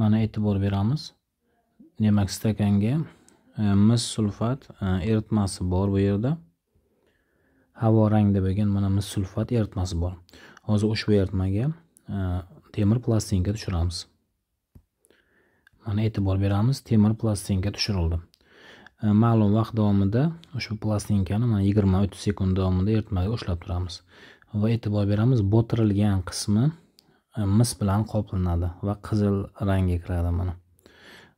mana e'tibor beramiz demak stakanga e, mis sulfat e, eritmasi bor bu yerda havo rangda bo'lgan mana mis sulfat eritmasi bor hozir ushbu eritmaga e, temir plastinka tushiramiz mana e'tibor beramiz temir plastinka tushirildi ma'lum vaqt davomida ushbu plastinkani mana yigirma o'ttiz sekund davomida eritmaga ushlab turamiz va e'tibor beramiz botirilgan qismi Э, mis bilan qoplanadi va qizil rangga kiradi mana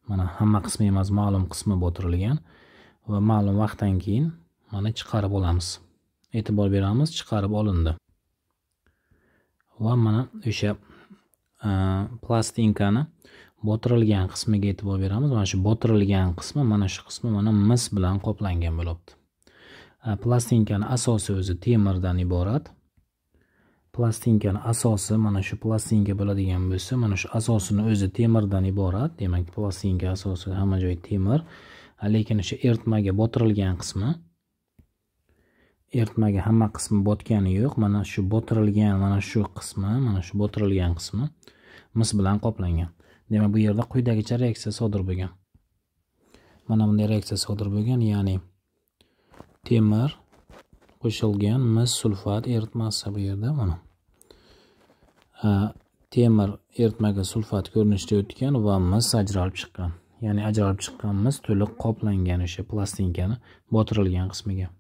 mana hamma qismi emas ma'lum qismi botirilgan va ma'lum vaqtdan keyin mana chiqarib olamiz e'tibor beramiz chiqarib olindi va mana o'sha e, plastinkani botirilgan qismiga e'tibor beramiz mana shu botirilgan qismi mana shu qismi mana mis bilan qoplangan bo'libdi e, plastinkani asosi o'zi temirdan iborat plastinkani asosi mana shu plastinka bo'ladigan bo'lsa mana shu asosini o'zi temirdan iborat demak plastinka asosi hamma joyi temir lekin o'sha eritmaga botirilgan qismi eritmaga hamma qismi botgani yo'q mana shu botirilgan mana shu qismi mana shu botirilgan qismi mis bilan qoplangan demak bu yerda quyidagicha reaksiya sodir bo'lgan mana bunday reaksiya sodir bo'lgan ya'ni temir qo'shilgan mis sulfat eritmasi bu yerda mana temir eritmaga sulfat ko'rinishida o'tgan va mis ajralib chiqqan ya'ni ajralib chiqqan mis to'liq qoplangan o'sha plastinkani botirilgan qismiga